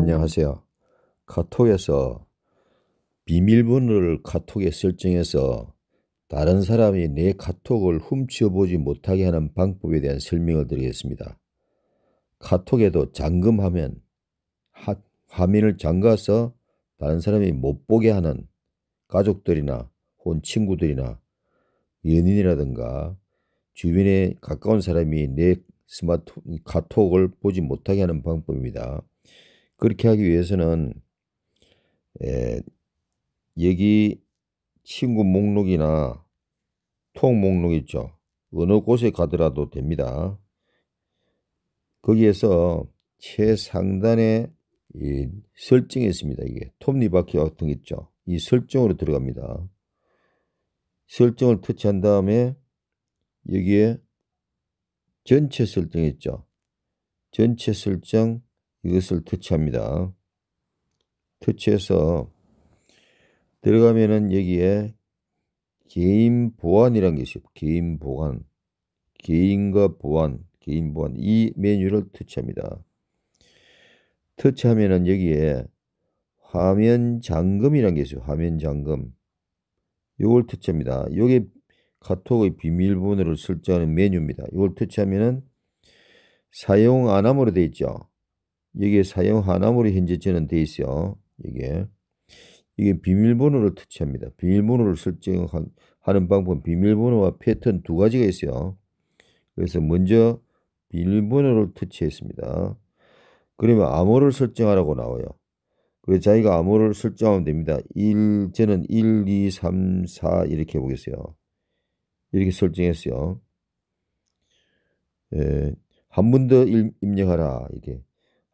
안녕하세요. 카톡에서 비밀번호를 카톡에 설정해서 다른 사람이 내 카톡을 훔쳐보지 못하게 하는 방법에 대한 설명을 드리겠습니다. 카톡에도 잠금하면 화면을 잠가서 다른 사람이 못 보게 하는 가족들이나 혹 친구들이나 연인이라든가 주변에 가까운 사람이 내 스마트 카톡을 보지 못하게 하는 방법입니다. 그렇게 하기 위해서는 에, 여기 친구 목록이나 통 목록 있죠. 어느 곳에 가더라도 됩니다. 거기에서 최상단에 이 설정이 있습니다. 이게 톱니바퀴 같은 게 있죠. 이 설정으로 들어갑니다. 설정을 터치한 다음에 여기에 전체 설정 있죠. 전체 설정 이것을 터치합니다. 터치해서 들어가면은 여기에 개인 보안이란 것이 있어요. 개인 보안. 개인과 보안, 개인 보안 이 메뉴를 터치합니다. 터치하면은 여기에 화면 잠금이라는 게 있어요. 화면 잠금. 요걸 터치합니다. 요게 카톡의 비밀번호를 설정하는 메뉴입니다. 이걸 터치하면은 사용 안 함으로 되어 있죠. 여기에 사용 하나물이 현재 저는 돼 있어요. 이게 이게 비밀번호를 터치합니다. 비밀번호를 설정하는 방법은 비밀번호와 패턴 두 가지가 있어요. 그래서 먼저 비밀번호를 터치했습니다. 그러면 암호를 설정하라고 나와요. 그래서 자기가 암호를 설정하면 됩니다. 1, 저는 1, 2, 3, 4 이렇게 해보겠어요. 이렇게 설정했어요. 예, 한 번 더 입력하라. 이게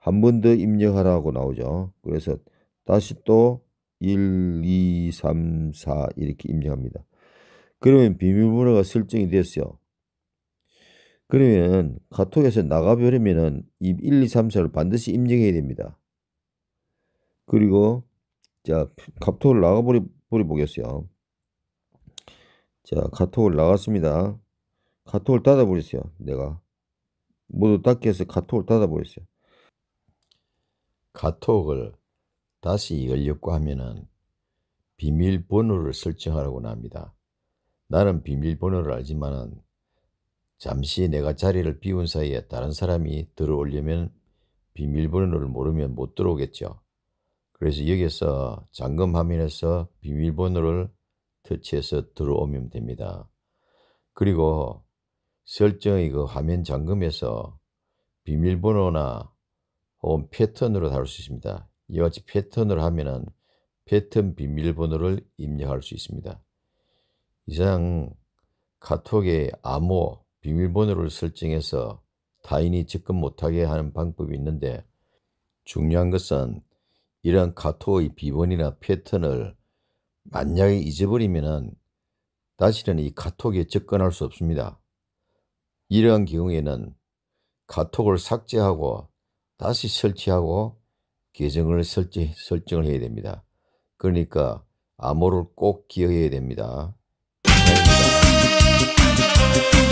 한번더 입력하라고 나오죠. 그래서 다시 또 1, 2, 3, 4 이렇게 입력합니다. 그러면 비밀번호가 설정이 됐어요. 그러면 카톡에서 나가버리면은 이 1, 2, 3, 4를 반드시 입력해야 됩니다. 그리고 자 카톡을 나가버리 보겠어요. 자 카톡을 나갔습니다. 카톡을 닫아버렸어요. 내가 모두 닫기 해서 카톡을 닫아버렸어요. 카톡을 다시 열렸고 하면은 비밀번호를 설정하라고 납니다. 나는 비밀번호를 알지만은 잠시 내가 자리를 비운 사이에 다른 사람이 들어오려면 비밀번호를 모르면 못 들어오겠죠. 그래서 여기서 잠금 화면에서 비밀번호를 터치해서 들어오면 됩니다. 그리고 설정의 그 화면 잠금에서 비밀번호나 혹은 패턴으로 다룰 수 있습니다. 이와 같이 패턴을 하면은 패턴 비밀번호를 입력할 수 있습니다. 이상 카톡에 암호 비밀번호를 설정해서 타인이 접근 못하게 하는 방법이 있는데 중요한 것은 이런 카톡의 비번이나 패턴을 만약에 잊어버리면은 다시는 이 카톡에 접근할 수 없습니다. 이러한 경우에는 카톡을 삭제하고 다시 설치하고 계정을 설치, 설정을 해야 됩니다. 그러니까 암호를 꼭 기억해야 됩니다. 감사합니다.